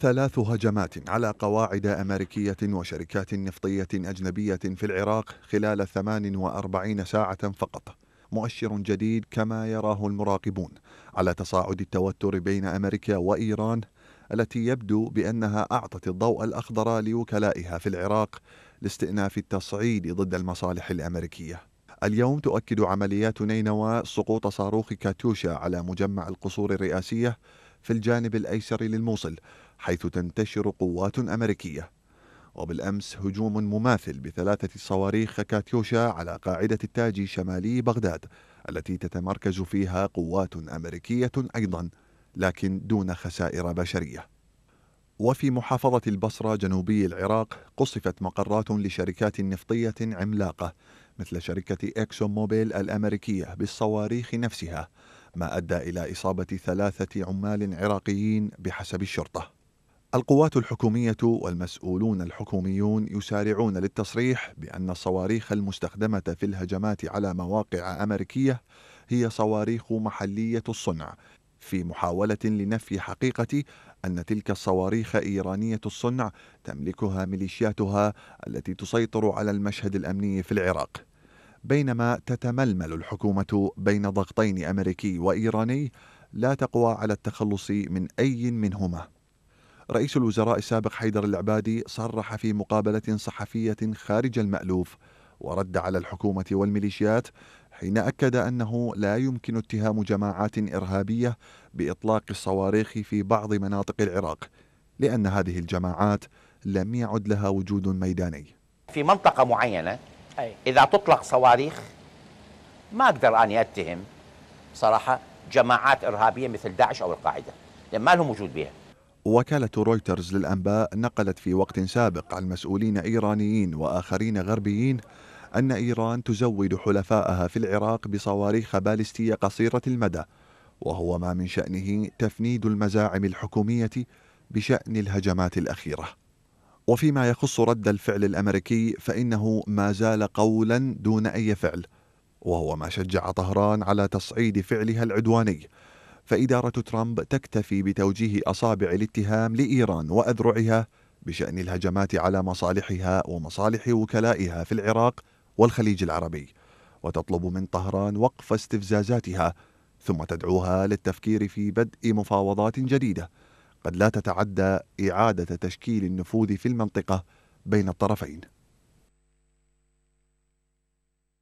ثلاث هجمات على قواعد أمريكية وشركات نفطية أجنبية في العراق خلال 48 ساعة فقط مؤشر جديد كما يراه المراقبون على تصاعد التوتر بين أمريكا وإيران التي يبدو بأنها أعطت الضوء الأخضر لوكلائها في العراق لاستئناف التصعيد ضد المصالح الأمريكية اليوم تؤكد عمليات نينوى سقوط صاروخ كاتوشا على مجمع القصور الرئاسية في الجانب الأيسر للموصل حيث تنتشر قوات أمريكية وبالأمس هجوم مماثل بثلاثة صواريخ كاتيوشا على قاعدة التاج شمالي بغداد التي تتمركز فيها قوات أمريكية أيضا لكن دون خسائر بشرية وفي محافظة البصرة جنوبي العراق قصفت مقرات لشركات نفطية عملاقة مثل شركة إكسون موبيل الأمريكية بالصواريخ نفسها ما ادى الى اصابه ثلاثه عمال عراقيين بحسب الشرطه. القوات الحكوميه والمسؤولون الحكوميون يسارعون للتصريح بان الصواريخ المستخدمه في الهجمات على مواقع امريكيه هي صواريخ محليه الصنع في محاوله لنفي حقيقه ان تلك الصواريخ ايرانيه الصنع تملكها ميليشياتها التي تسيطر على المشهد الامني في العراق بينما تتململ الحكومة بين ضغطين أمريكي وإيراني لا تقوى على التخلص من أي منهما رئيس الوزراء السابق حيدر العبادي صرح في مقابلة صحفية خارج المألوف ورد على الحكومة والميليشيات حين أكد أنه لا يمكن اتهام جماعات إرهابية بإطلاق الصواريخ في بعض مناطق العراق لأن هذه الجماعات لم يعد لها وجود ميداني في منطقة معينة أي. إذا تطلق صواريخ ما أقدر أني أتهم صراحة جماعات إرهابية مثل داعش أو القاعدة لأن ما لهم وجود بها وكالة رويترز للأنباء نقلت في وقت سابق عن مسؤولين إيرانيين وآخرين غربيين أن إيران تزود حلفائها في العراق بصواريخ باليستية قصيرة المدى وهو ما من شأنه تفنيد المزاعم الحكومية بشأن الهجمات الأخيرة وفيما يخص رد الفعل الامريكي فانه ما زال قولا دون اي فعل وهو ما شجع طهران على تصعيد فعلها العدواني فاداره ترامب تكتفي بتوجيه اصابع الاتهام لايران واذرعها بشان الهجمات على مصالحها ومصالح وكلائها في العراق والخليج العربي وتطلب من طهران وقف استفزازاتها ثم تدعوها للتفكير في بدء مفاوضات جديده قد لا تتعدى إعادة تشكيل النفوذ في المنطقة بين الطرفين